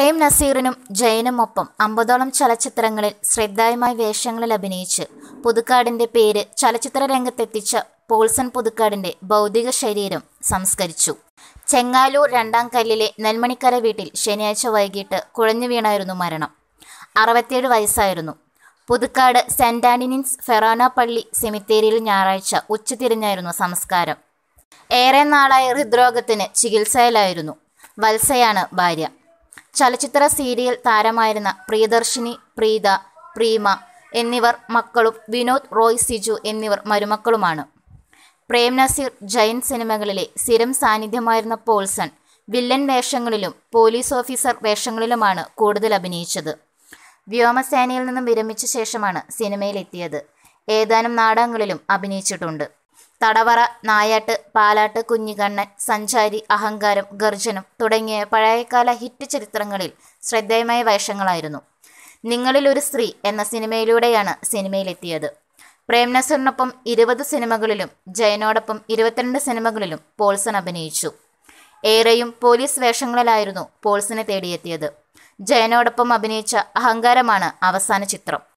പ്രേം നസീറിനും ഒപ്പം അമ്പതോളം ചലച്ചിത്രങ്ങളിൽ ശ്രദ്ധേയമായ വേഷങ്ങളിൽ അഭിനയിച്ച് പുതുക്കാടിന്റെ പേര് ചലച്ചിത്ര രംഗത്തെത്തിച്ച പോൾസൺ പുതുക്കാടിന്റെ ഭൗതിക ശരീരം സംസ്കരിച്ചു ചെങ്ങാലൂർ രണ്ടാം കല്ലിലെ നെൽമണിക്കര വീട്ടിൽ ശനിയാഴ്ച വൈകിട്ട് കുഴഞ്ഞു വീണായിരുന്നു മരണം അറുപത്തിയേഴ് വയസ്സായിരുന്നു പുതുക്കാട് സെന്റ് ആന്റണിൻസ് ഫെറാന പള്ളി സെമിത്തേരിയിൽ ഞായറാഴ്ച ഉച്ചതിരിഞ്ഞായിരുന്നു സംസ്കാരം ഏറെ നാളായ ഹൃദ്രോഗത്തിന് ചികിത്സയിലായിരുന്നു വത്സയാണ് ഭാര്യ ചലച്ചിത്ര സീരിയൽ താരമായിരുന്ന പ്രിയദർശിനി പ്രീത പ്രീമ എന്നിവർ മക്കളും വിനോദ് റോയ് സിജു എന്നിവർ മരുമക്കളുമാണ് പ്രേം നസീർ ജയൻ സിനിമകളിലെ സ്ഥിരം സാന്നിധ്യമായിരുന്ന പോൾസൺ വില്ലൻ വേഷങ്ങളിലും പോലീസ് ഓഫീസർ വേഷങ്ങളിലുമാണ് കൂടുതൽ അഭിനയിച്ചത് വ്യോമസേനയിൽ നിന്നും വിരമിച്ച ശേഷമാണ് സിനിമയിലെത്തിയത് ഏതാനും നാടകങ്ങളിലും അഭിനയിച്ചിട്ടുണ്ട് തടവറ നായാട്ട് പാലാട്ട് കുഞ്ഞുകണ്ണൻ സഞ്ചാരി അഹങ്കാരം ഗർജനം തുടങ്ങിയ പഴയകാല ഹിറ്റ് ചിത്രങ്ങളിൽ ശ്രദ്ധേയമായ വേഷങ്ങളായിരുന്നു നിങ്ങളിൽ ഒരു സ്ത്രീ എന്ന സിനിമയിലൂടെയാണ് സിനിമയിലെത്തിയത് പ്രേം ഇരുപത് സിനിമകളിലും ജയനോടൊപ്പം ഇരുപത്തിരണ്ട് സിനിമകളിലും പോൾസൺ അഭിനയിച്ചു ഏറെയും പോലീസ് വേഷങ്ങളിലായിരുന്നു പോൾസിനെ തേടിയെത്തിയത് ജയനോടൊപ്പം അഭിനയിച്ച അഹങ്കാരമാണ് അവസാന ചിത്രം